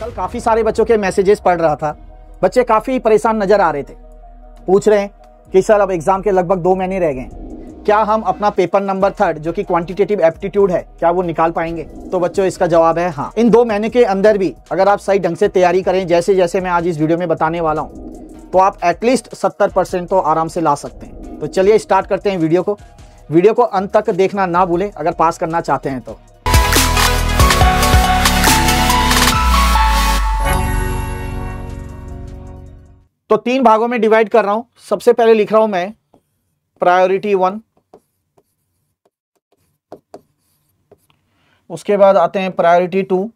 कल काफ़ी सारे बच्चों के मैसेजेस पढ़ रहा था बच्चे काफ़ी परेशान नज़र आ रहे थे पूछ रहे हैं कि सर अब एग्ज़ाम के लगभग दो महीने रह गए क्या हम अपना पेपर नंबर थर्ड जो कि क्वांटिटेटिव एप्टीट्यूड है क्या वो निकाल पाएंगे तो बच्चों इसका जवाब है हाँ इन दो महीने के अंदर भी अगर आप सही ढंग से तैयारी करें जैसे जैसे मैं आज इस वीडियो में बताने वाला हूँ तो आप एटलीस्ट सत्तर परसेंट तो आराम से ला सकते हैं तो चलिए स्टार्ट करते हैं वीडियो को वीडियो को अंत तक देखना ना भूलें अगर पास करना चाहते हैं तो तो तीन भागों में डिवाइड कर रहा हूं सबसे पहले लिख रहा हूं मैं प्रायोरिटी वन उसके बाद आते हैं प्रायोरिटी टू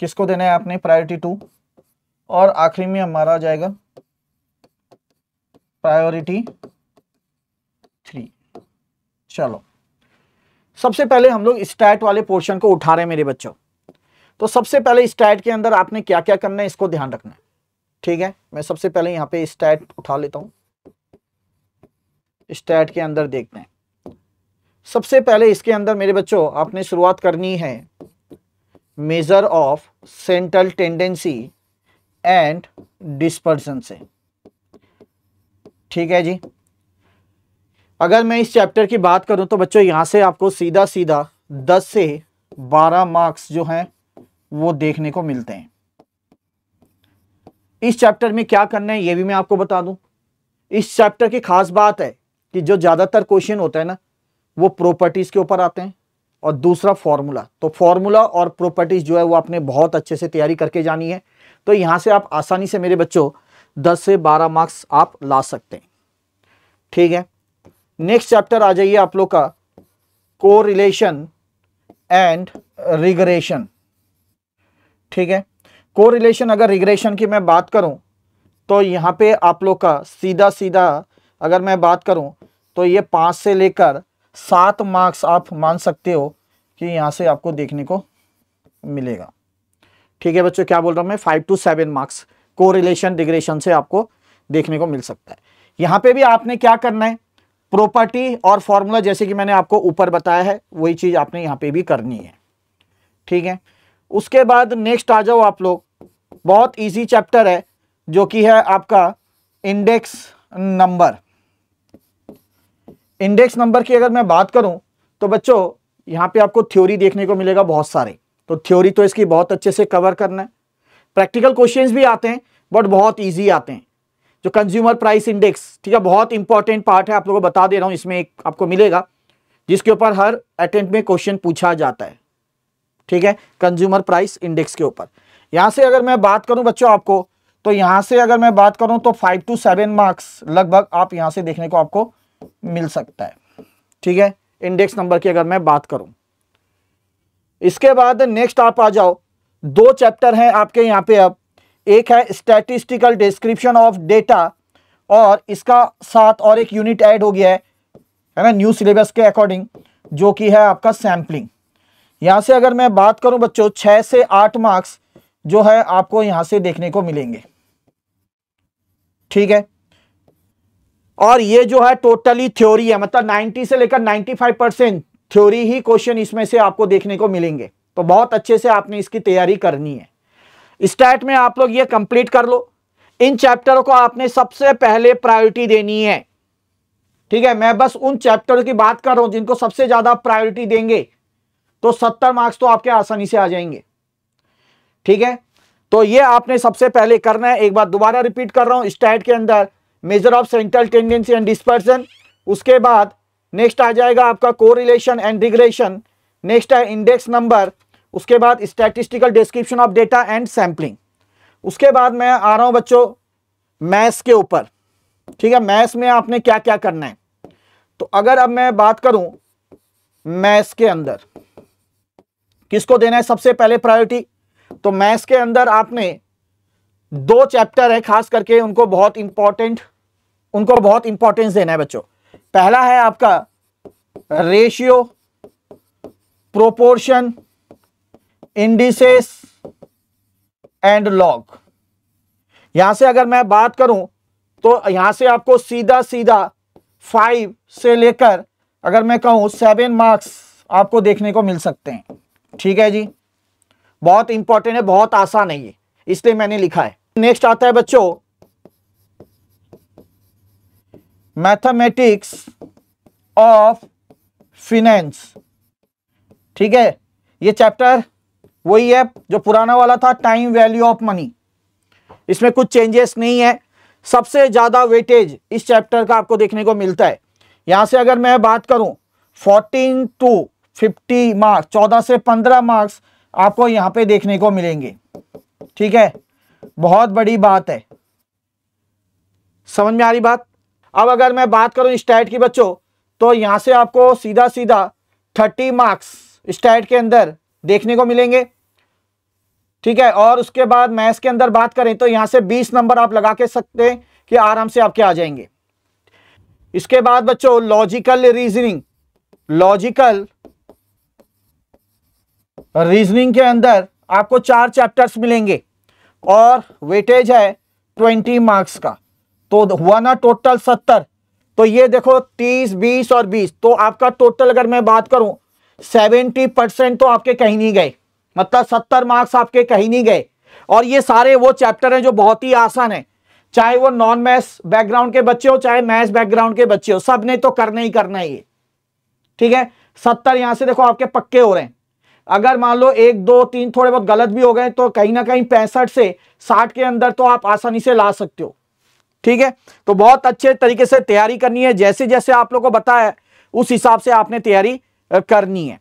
किसको देना है आपने प्रायोरिटी टू और आखिरी में हमारा आ जाएगा प्रायोरिटी थ्री चलो सबसे पहले हम लोग स्टैट वाले पोर्शन को उठा रहे हैं मेरे बच्चों तो सबसे पहले स्टैट के अंदर आपने क्या क्या करना है इसको ध्यान रखना है ठीक है मैं सबसे पहले यहां पे स्टैट उठा लेता हूं स्टैट के अंदर देखते हैं सबसे पहले इसके अंदर मेरे बच्चों आपने शुरुआत करनी है measure of central tendency and dispersion से ठीक है जी अगर मैं इस चैप्टर की बात करूं तो बच्चों यहां से आपको सीधा सीधा 10 से 12 मार्क्स जो हैं वो देखने को मिलते हैं इस चैप्टर में क्या करना है ये भी मैं आपको बता दूं इस चैप्टर की खास बात है कि जो ज़्यादातर क्वेश्चन होता है ना वो प्रॉपर्टीज़ के ऊपर आते हैं और दूसरा फॉर्मूला तो फॉर्मूला और प्रॉपर्टीज़ जो है वो आपने बहुत अच्छे से तैयारी करके जानी है तो यहां से आप आसानी से मेरे बच्चों दस से बारह मार्क्स आप ला सकते हैं ठीक है नेक्स्ट चैप्टर आ जाइए आप लोग का कोरिलेशन एंड रिगरेशन ठीक है कोरिलेशन अगर रिग्रेशन की मैं बात करूं तो यहां पे आप लोग का सीधा सीधा अगर मैं बात करूं तो ये पाँच से लेकर सात मार्क्स आप मान सकते हो कि यहां से आपको देखने को मिलेगा ठीक है बच्चों क्या बोल रहा हूँ मैं फाइव टू सेवन मार्क्स को रिलेशन रिग्रेशन से आपको देखने को मिल सकता है यहाँ पे भी आपने क्या करना है प्रॉपर्टी और फॉर्मूला जैसे कि मैंने आपको ऊपर बताया है वही चीज़ आपने यहाँ पे भी करनी है ठीक है उसके बाद नेक्स्ट आ जाओ आप लोग बहुत इजी चैप्टर है जो कि है आपका इंडेक्स नंबर इंडेक्स नंबर की अगर मैं बात करूं तो बच्चों यहां पे आपको थ्योरी देखने को मिलेगा बहुत सारे तो थ्योरी तो इसकी बहुत अच्छे से कवर करना है प्रैक्टिकल क्वेश्चंस भी आते हैं बट बहुत इजी आते हैं जो कंज्यूमर प्राइस इंडेक्स ठीक है बहुत इंपॉर्टेंट पार्ट है आप लोगों को बता दे रहा हूँ इसमें एक आपको मिलेगा जिसके ऊपर हर अटेम्प्ट में क्वेश्चन पूछा जाता है ठीक है कंज्यूमर प्राइस इंडेक्स के ऊपर यहां से अगर मैं बात करूं बच्चों आपको तो यहां से अगर मैं बात करूं तो फाइव टू सेवन मार्क्स लगभग आप यहां से देखने को आपको मिल सकता है ठीक है इंडेक्स नंबर की अगर मैं बात करूं इसके बाद नेक्स्ट आप आ जाओ दो चैप्टर हैं आपके यहां पे अब एक है स्टैटिस्टिकल डिस्क्रिप्शन ऑफ डेटा और इसका साथ और एक यूनिट ऐड हो गया है है ना न्यू सिलेबस के अकॉर्डिंग जो कि है आपका सैम्पलिंग यहाँ से अगर मैं बात करूं बच्चों छः से आठ मार्क्स जो है आपको यहाँ से देखने को मिलेंगे ठीक है और ये जो है टोटली थ्योरी है मतलब 90 से लेकर 95 परसेंट थ्योरी ही क्वेश्चन इसमें से आपको देखने को मिलेंगे तो बहुत अच्छे से आपने इसकी तैयारी करनी है स्टार्ट में आप लोग ये कंप्लीट कर लो इन चैप्टरों को आपने सबसे पहले प्रायोरिटी देनी है ठीक है मैं बस उन चैप्टर की बात कर रहा हूं जिनको सबसे ज्यादा प्रायोरिटी देंगे तो सत्तर मार्क्स तो आपके आसानी से आ जाएंगे ठीक है तो ये आपने सबसे पहले करना है एक बार दोबारा रिपीट कर रहा हूं स्टैट के अंदर measure of central tendency and dispersion उसके बाद नेक्स्ट आ जाएगा आपका कोरिलेशन एंड रिग्रेशन नेक्स्ट है इंडेक्स नंबर उसके बाद statistical description of data and sampling उसके बाद मैं आ रहा हूं बच्चों मैथ्स के ऊपर ठीक है मैथ्स में आपने क्या क्या करना है तो अगर अब मैं बात करूं मैथ्स के अंदर किसको देना है सबसे पहले प्रायोरिटी तो मैथ्स के अंदर आपने दो चैप्टर है खास करके उनको बहुत इंपॉर्टेंट उनको बहुत इंपॉर्टेंस देना है बच्चों पहला है आपका ratio proportion indices and log यहां से अगर मैं बात करूं तो यहां से आपको सीधा सीधा फाइव से लेकर अगर मैं कहूं सेवन मार्क्स आपको देखने को मिल सकते हैं ठीक है जी बहुत इंपॉर्टेंट है बहुत आसान है ये इसलिए मैंने लिखा है नेक्स्ट आता है बच्चों मैथमेटिक्स ऑफ फिनेंस ठीक है ये चैप्टर वही है जो पुराना वाला था टाइम वैल्यू ऑफ मनी इसमें कुछ चेंजेस नहीं है सबसे ज़्यादा वेटेज इस चैप्टर का आपको देखने को मिलता है यहां से अगर मैं बात करूं फोर्टीन टू फिफ्टी मार्क्स चौदह से पंद्रह मार्क्स आपको यहाँ पे देखने को मिलेंगे ठीक है बहुत बड़ी बात है समझ में आ रही बात अब अगर मैं बात करूं स्टैट की बच्चों तो यहाँ से आपको सीधा सीधा थर्टी मार्क्स स्टैट के अंदर देखने को मिलेंगे ठीक है और उसके बाद मैथ्स के अंदर बात करें तो यहाँ से बीस नंबर आप लगा के सकते हैं कि आराम से आपके आ जाएंगे इसके बाद बच्चों लॉजिकल रीजनिंग लॉजिकल रीजनिंग के अंदर आपको चार चैप्टर्स मिलेंगे और वेटेज है ट्वेंटी मार्क्स का तो हुआ ना टोटल सत्तर तो ये देखो तीस बीस और बीस तो आपका टोटल अगर मैं बात करूं सेवेंटी परसेंट तो आपके कहीं नहीं गए मतलब सत्तर मार्क्स आपके कहीं नहीं गए और ये सारे वो चैप्टर हैं जो बहुत ही आसान है चाहे वो नॉन मैथ्स बैकग्राउंड के बच्चे हो चाहे मैथ्स बैकग्राउंड के बच्चे हो सब ने तो करना ही करना है है ठीक है सत्तर यहां से देखो आपके पक्के हो रहे हैं अगर मान लो एक दो तीन थोड़े बहुत गलत भी हो गए तो कहीं ना कहीं पैंसठ से साठ के अंदर तो आप आसानी से ला सकते हो ठीक है तो बहुत अच्छे तरीके से तैयारी करनी है जैसे जैसे आप लोग को बताया उस हिसाब से आपने तैयारी करनी है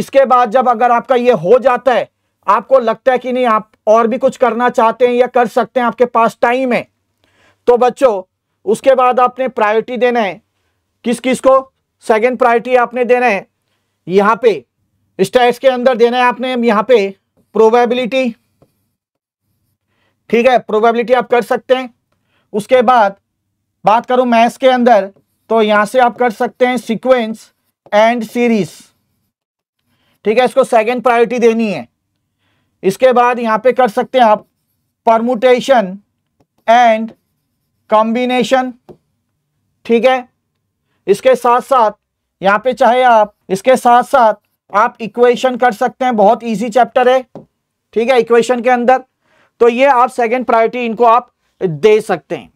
इसके बाद जब अगर आपका ये हो जाता है आपको लगता है कि नहीं आप और भी कुछ करना चाहते हैं या कर सकते हैं आपके पास टाइम है तो बच्चों उसके बाद आपने प्रायोरिटी देना है किस किस को सेकेंड प्रायोरिटी आपने देना है यहाँ पे स्टैट्स के अंदर देना है आपने यहां पे प्रोबेबिलिटी ठीक है प्रोबेबिलिटी आप कर सकते हैं उसके बाद बात करूं मैथ्स के अंदर तो यहां से आप कर सकते हैं सीक्वेंस एंड सीरीज ठीक है इसको सेकंड प्रायोरिटी देनी है इसके बाद यहां पे कर सकते हैं आप परमुटेशन एंड कॉम्बिनेशन ठीक है इसके साथ साथ यहां पे चाहे आप इसके साथ साथ आप इक्वेशन कर सकते हैं बहुत इजी चैप्टर है ठीक है इक्वेशन के अंदर तो ये आप सेकेंड प्रायोरिटी इनको आप दे सकते हैं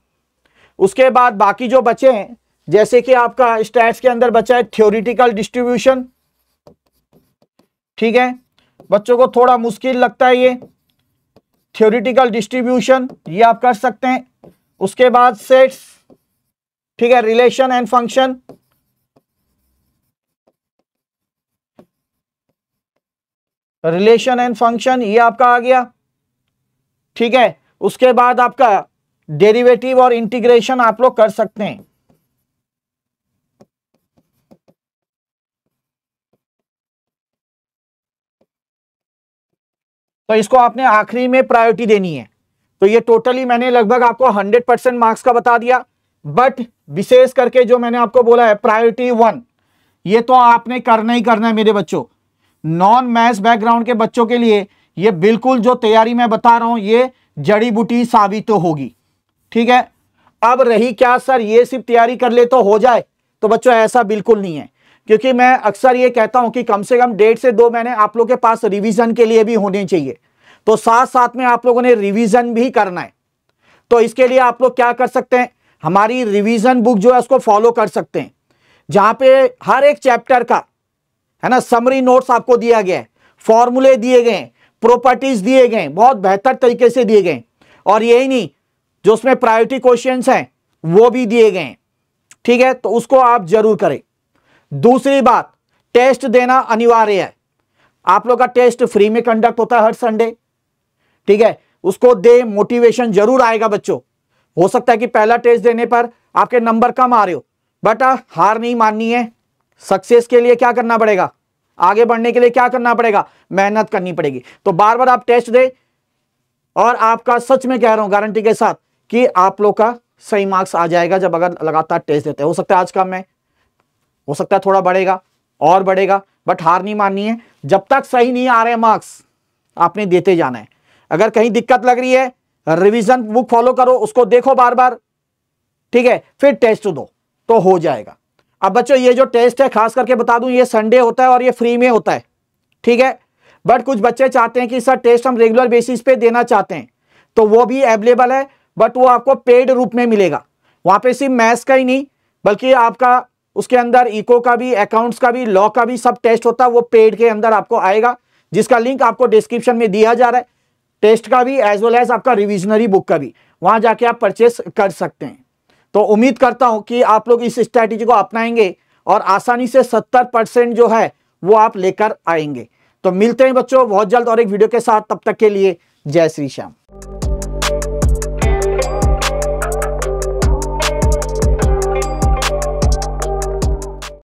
उसके बाद बाकी जो बचे हैं जैसे कि आपका स्टैट्स के अंदर बचा है थ्योरिटिकल डिस्ट्रीब्यूशन ठीक है बच्चों को थोड़ा मुश्किल लगता है ये थ्योरिटिकल डिस्ट्रीब्यूशन ये आप कर सकते हैं उसके बाद सेट्स ठीक है relation and function relation and function ये आपका आ गया ठीक है उसके बाद आपका डेरिवेटिव और इंटीग्रेशन आप लोग कर सकते हैं तो इसको आपने आखिरी में प्रायोरिटी देनी है तो ये टोटली मैंने लगभग आपको 100 परसेंट मार्क्स का बता दिया बट विशेष करके जो मैंने आपको बोला है प्रायोरिटी वन ये तो आपने करना ही करना है मेरे बच्चों नॉन मैथ्स बैकग्राउंड के बच्चों के लिए ये बिल्कुल जो तैयारी मैं बता रहा हूं ये जड़ी बूटी साबित तो होगी ठीक है अब रही क्या सर ये सिर्फ तैयारी कर ले तो हो जाए तो बच्चों ऐसा बिल्कुल नहीं है क्योंकि मैं अक्सर ये कहता हूं कि कम से कम डेढ़ से दो महीने आप लोग के पास रिविजन के लिए भी होने चाहिए तो साथ साथ में आप लोगों ने रिविजन भी करना है तो इसके लिए आप लोग क्या कर सकते हैं हमारी रिवीजन बुक जो है उसको फॉलो कर सकते हैं जहां पे हर एक चैप्टर का है ना समरी नोट्स आपको दिया गया है फॉर्मूले दिए गए प्रॉपर्टीज दिए गए बहुत बेहतर तरीके से दिए गए और यही नहीं जो उसमें प्रायोरिटी क्वेश्चन हैं वो भी दिए गए ठीक है तो उसको आप जरूर करें दूसरी बात टेस्ट देना अनिवार्य है आप लोग का टेस्ट फ्री में कंडक्ट होता है हर संडे ठीक है उसको दे मोटिवेशन जरूर आएगा बच्चों हो सकता है कि पहला टेस्ट देने पर आपके नंबर कम आ रहे हो बट हाँ, हार नहीं माननी है सक्सेस के लिए क्या करना पड़ेगा आगे बढ़ने के लिए क्या करना पड़ेगा मेहनत करनी पड़ेगी तो बार बार आप टेस्ट दें और आपका सच में कह रहा हूं गारंटी के साथ कि आप लोग का सही मार्क्स आ जाएगा जब अगर लगातार टेस्ट देते हो सकता है आज का मैं हो सकता है थोड़ा बढ़ेगा और बढ़ेगा बट हार नहीं माननी है जब तक सही नहीं आ रहे मार्क्स आपने देते जाना है अगर कहीं दिक्कत लग रही है रिविजन बुक फॉलो करो उसको देखो बार बार ठीक है फिर टेस्ट दो तो हो जाएगा अब बच्चों ये जो टेस्ट है खास करके बता दूं ये संडे होता है और ये फ्री में होता है ठीक है बट कुछ बच्चे चाहते हैं कि सर टेस्ट हम रेगुलर बेसिस पे देना चाहते हैं तो वो भी अवेलेबल है बट वो आपको पेड रूप में मिलेगा वहाँ पे सिर्फ मैथ्स का ही नहीं बल्कि आपका उसके अंदर इको का भी अकाउंट्स का भी लॉ का भी सब टेस्ट होता है वो पेड के अंदर आपको आएगा जिसका लिंक आपको डिस्क्रिप्शन में दिया जा रहा है टेस्ट का भी एज वेल एज आपका रिविजनरी बुक का भी वहाँ जाके आप परचेस कर सकते हैं तो उम्मीद करता हूं कि आप लोग इस स्ट्रैटेजी को अपनाएंगे और आसानी से 70 परसेंट जो है वो आप लेकर आएंगे तो मिलते हैं बच्चों बहुत जल्द और एक वीडियो के साथ तब तक के लिए जय श्री श्याम